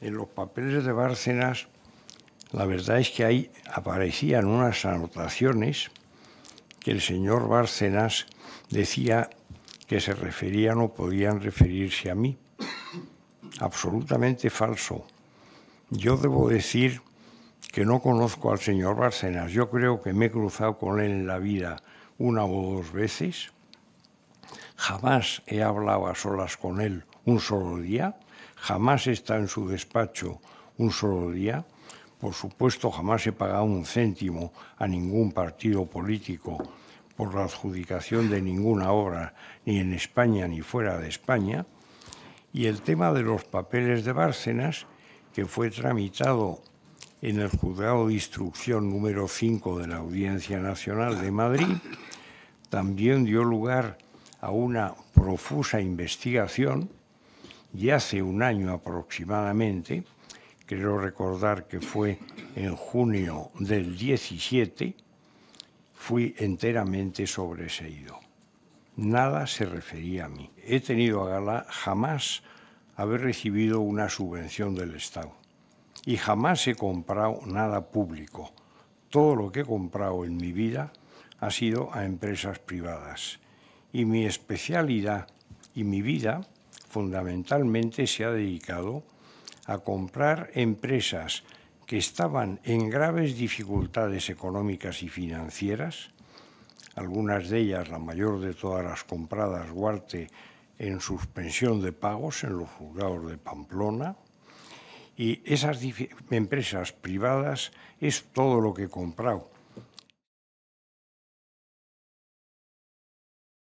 en los papeles de Bárcenas, la verdad es que ahí aparecían unas anotaciones que el señor Bárcenas decía que se referían o podían referirse a mí. Absolutamente falso. Yo debo decir que no conozco al señor Bárcenas. Yo creo que me he cruzado con él en la vida una o dos veces. Jamás he hablado a solas con él un solo día jamás está en su despacho un solo día, por supuesto jamás he pagado un céntimo a ningún partido político por la adjudicación de ninguna obra, ni en España ni fuera de España, y el tema de los papeles de Bárcenas, que fue tramitado en el juzgado de instrucción número 5 de la Audiencia Nacional de Madrid, también dio lugar a una profusa investigación y hace un año aproximadamente, creo recordar que fue en junio del 17, fui enteramente sobreseído. Nada se refería a mí. He tenido a gala jamás haber recibido una subvención del Estado y jamás he comprado nada público. Todo lo que he comprado en mi vida ha sido a empresas privadas y mi especialidad y mi vida fundamentalmente se ha dedicado a comprar empresas que estaban en graves dificultades económicas y financieras, algunas de ellas, la mayor de todas las compradas, Guarte, en suspensión de pagos en los juzgados de Pamplona, y esas empresas privadas es todo lo que he comprado.